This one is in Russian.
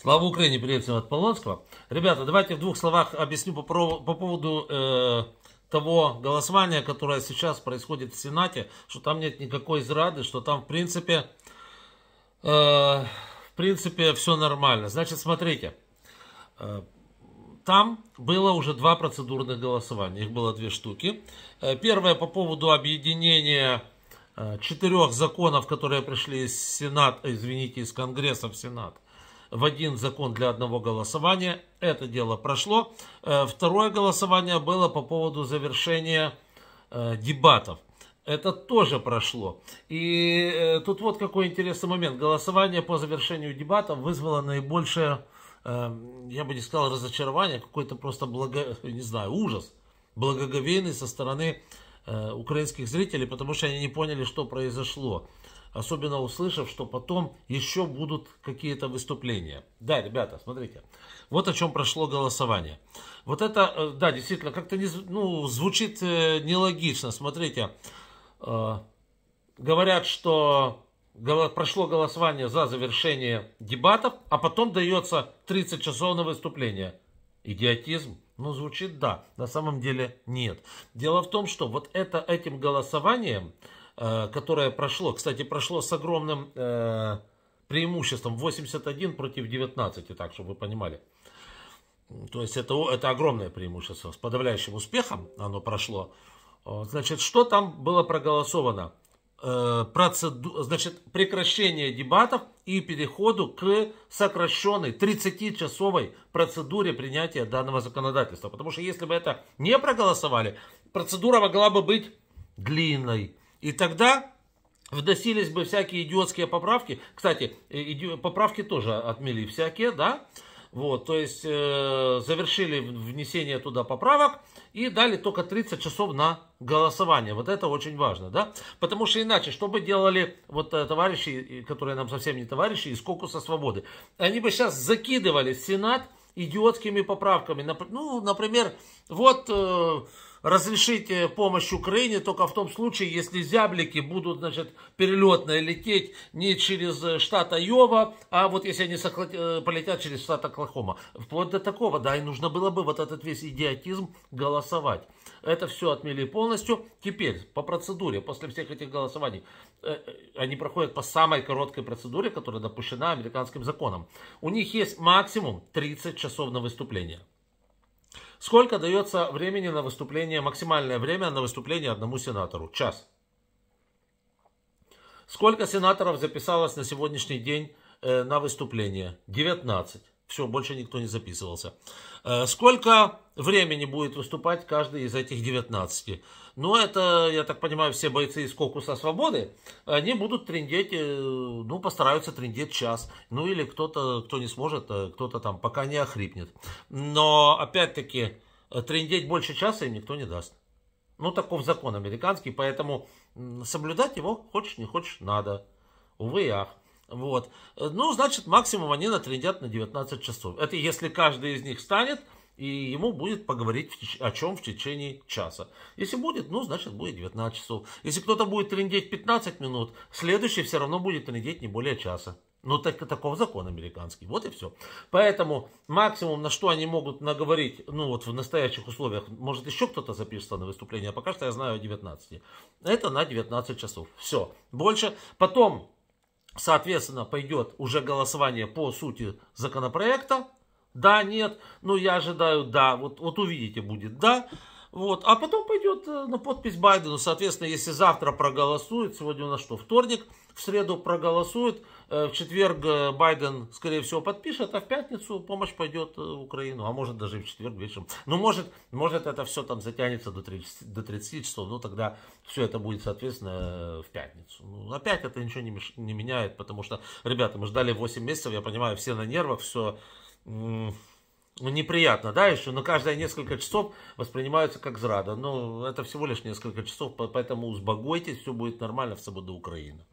Слава Украине, привет всем от Полонского. Ребята, давайте в двух словах объясню по, по поводу э, того голосования, которое сейчас происходит в Сенате, что там нет никакой зрады, что там в принципе, э, в принципе все нормально. Значит, смотрите, э, там было уже два процедурных голосования, их было две штуки. Э, первое по поводу объединения э, четырех законов, которые пришли из Сената, извините, из Конгресса в Сенат в один закон для одного голосования. Это дело прошло. Э, второе голосование было по поводу завершения э, дебатов. Это тоже прошло. И э, тут вот какой интересный момент. Голосование по завершению дебатов вызвало наибольшее, я бы не сказал разочарование, какой-то просто, благо, не знаю, ужас, благоговейный со стороны украинских зрителей, потому что они не поняли, что произошло особенно услышав, что потом еще будут какие-то выступления. Да, ребята, смотрите, вот о чем прошло голосование. Вот это, э, да, действительно, как-то не, ну, звучит э, нелогично. Смотрите, э, говорят, что прошло голосование за завершение дебатов, а потом дается 30 часов на выступление. Идиотизм. Ну, звучит да, на самом деле нет. Дело в том, что вот это этим голосованием Э, которое прошло, кстати, прошло с огромным э, преимуществом 81 против 19, так, чтобы вы понимали. То есть это, это огромное преимущество. С подавляющим успехом оно прошло. Э, значит, что там было проголосовано? Процеду... Значит, прекращение дебатов и переходу к сокращенной 30-часовой процедуре принятия данного законодательства. Потому что если бы это не проголосовали, процедура могла бы быть длинной. И тогда вносились бы всякие идиотские поправки. Кстати, э, поправки тоже отмели всякие, да? Вот, то есть э, завершили внесение туда поправок и дали только 30 часов на голосование. Вот это очень важно, да? Потому что иначе, что бы делали вот э, товарищи, э, которые нам совсем не товарищи, из Кокуса Свободы? Они бы сейчас закидывали Сенат идиотскими поправками. Ну, например, вот... Э, разрешить э, помощь Украине только в том случае, если зяблики будут, значит, перелетно лететь не через э, штат Айова, а вот если они э, полетят через штат Оклахома. Вплоть до такого, да, и нужно было бы вот этот весь идиотизм голосовать. Это все отмели полностью. Теперь, по процедуре, после всех этих голосований, они проходят по самой короткой процедуре, которая допущена американским законом. У них есть максимум 30 часов на выступление. Сколько дается времени на выступление, максимальное время на выступление одному сенатору? Час. Сколько сенаторов записалось на сегодняшний день э, на выступление? 19. Все, больше никто не записывался. Э, сколько времени будет выступать каждый из этих 19? Ну, это, я так понимаю, все бойцы из Кокуса Свободы, они будут трендеть, э, ну, постараются трендеть час. Ну, или кто-то, кто не сможет, э, кто-то там пока не охрипнет. Но, опять-таки, трендеть больше часа им никто не даст. Ну, таков закон американский, поэтому соблюдать его, хочешь не хочешь, надо. Увы и ах. Вот. Э, ну, значит, максимум они натрендят на 19 часов. Это если каждый из них встанет, и ему будет поговорить теч... о чем в течение часа. Если будет, ну, значит, будет 19 часов. Если кто-то будет трендеть 15 минут, следующий все равно будет трендеть не более часа. Ну, так, таков закон американский. Вот и все. Поэтому максимум, на что они могут наговорить, ну, вот в настоящих условиях, может, еще кто-то запишется на выступление, а пока что я знаю о 19. Это на 19 часов. Все. Больше. Потом Соответственно, пойдет уже голосование по сути законопроекта. Да, нет. Ну, я ожидаю, да. Вот, вот увидите, будет да. Вот. А потом пойдет э, на подпись Байдену. Соответственно, если завтра проголосует, сегодня у нас что, вторник, в среду проголосует, э, в четверг э, Байден, скорее всего, подпишет, а в пятницу помощь пойдет в Украину. А может, даже и в четверг вечером. Ну, может, может это все там затянется до 30, до 30 часов, ну, тогда все это будет, соответственно, в пятницу. Ну, опять это ничего не, меш... не меняет, потому что, ребята, мы ждали 8 месяцев, я понимаю, все на нервах, все ну, неприятно, да, еще, но каждые несколько часов воспринимаются как зрада. Но ну, это всего лишь несколько часов, поэтому узбогойтесь, все будет нормально, в свободу Украины.